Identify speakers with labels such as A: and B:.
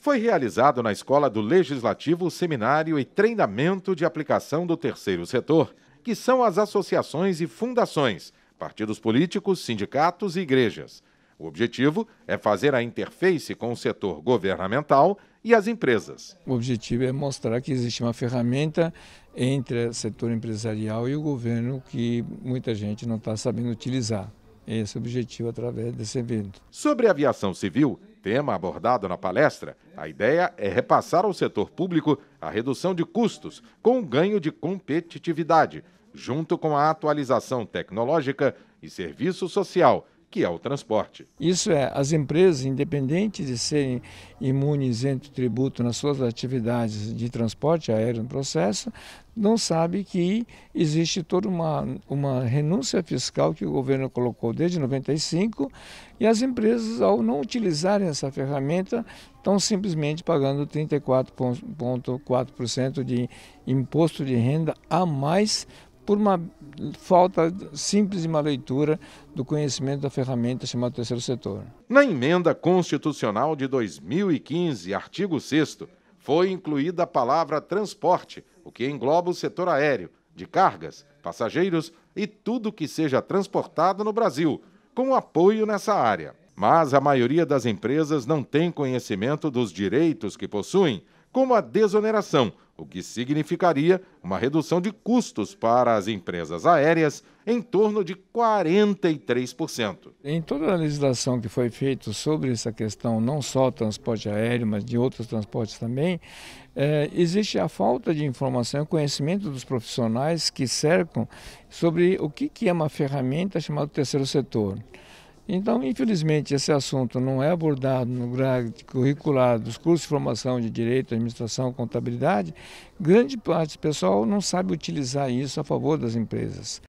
A: foi realizado na Escola do Legislativo o Seminário e Treinamento de Aplicação do Terceiro Setor, que são as associações e fundações, partidos políticos, sindicatos e igrejas. O objetivo é fazer a interface com o setor governamental e as empresas.
B: O objetivo é mostrar que existe uma ferramenta entre o setor empresarial e o governo que muita gente não está sabendo utilizar. Esse é o objetivo através desse evento.
A: Sobre aviação civil, tema abordado na palestra, a ideia é repassar ao setor público a redução de custos com o ganho de competitividade, junto com a atualização tecnológica e serviço social que é o transporte.
B: Isso é, as empresas, independentes de serem imunes entre tributo nas suas atividades de transporte aéreo no processo, não sabe que existe toda uma, uma renúncia fiscal que o governo colocou desde 95 e as empresas, ao não utilizarem essa ferramenta, estão simplesmente pagando 34,4% de imposto de renda a mais por uma falta simples de uma leitura do conhecimento da ferramenta chamada terceiro setor. Na emenda
A: constitucional de 2015, artigo 6 foi incluída a palavra transporte, o que engloba o setor aéreo, de cargas, passageiros e tudo que seja transportado no Brasil, com apoio nessa área. Mas a maioria das empresas não tem conhecimento dos direitos que possuem, como a desoneração, o que significaria uma redução de custos para as empresas aéreas em torno de 43%.
B: Em toda a legislação que foi feita sobre essa questão, não só transporte aéreo, mas de outros transportes também, é, existe a falta de informação e conhecimento dos profissionais que cercam sobre o que, que é uma ferramenta chamada terceiro setor. Então, infelizmente, esse assunto não é abordado no grade curricular dos cursos de formação de Direito, Administração, Contabilidade. Grande parte do pessoal não sabe utilizar isso a favor das empresas.